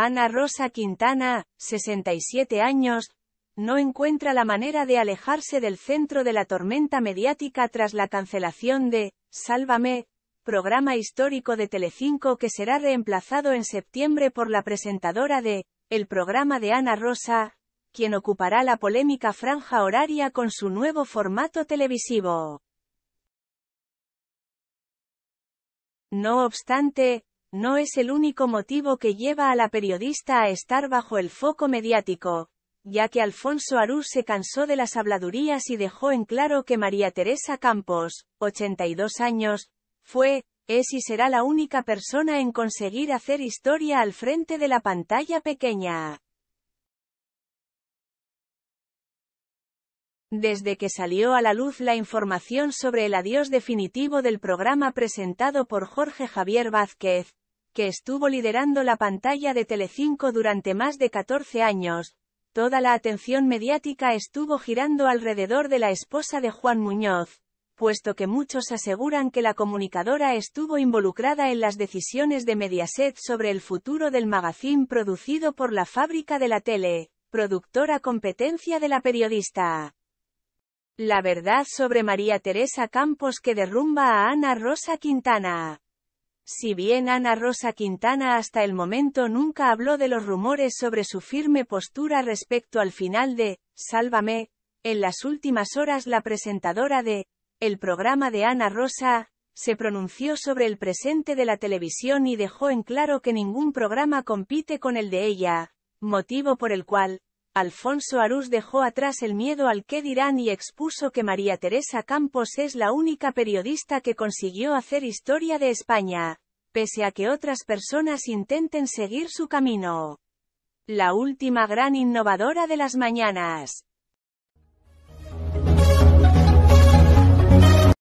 Ana Rosa Quintana, 67 años, no encuentra la manera de alejarse del centro de la tormenta mediática tras la cancelación de Sálvame, programa histórico de Telecinco que será reemplazado en septiembre por la presentadora de El programa de Ana Rosa, quien ocupará la polémica franja horaria con su nuevo formato televisivo. No obstante, no es el único motivo que lleva a la periodista a estar bajo el foco mediático, ya que Alfonso Arús se cansó de las habladurías y dejó en claro que María Teresa Campos, 82 años, fue, es y será la única persona en conseguir hacer historia al frente de la pantalla pequeña. Desde que salió a la luz la información sobre el adiós definitivo del programa presentado por Jorge Javier Vázquez, que estuvo liderando la pantalla de Telecinco durante más de 14 años, toda la atención mediática estuvo girando alrededor de la esposa de Juan Muñoz, puesto que muchos aseguran que la comunicadora estuvo involucrada en las decisiones de Mediaset sobre el futuro del magazine producido por la fábrica de la tele, productora competencia de la periodista. La verdad sobre María Teresa Campos que derrumba a Ana Rosa Quintana. Si bien Ana Rosa Quintana hasta el momento nunca habló de los rumores sobre su firme postura respecto al final de Sálvame, en las últimas horas la presentadora de el programa de Ana Rosa se pronunció sobre el presente de la televisión y dejó en claro que ningún programa compite con el de ella, motivo por el cual, Alfonso Arús dejó atrás el miedo al qué dirán y expuso que María Teresa Campos es la única periodista que consiguió hacer historia de España, pese a que otras personas intenten seguir su camino. La última gran innovadora de las mañanas.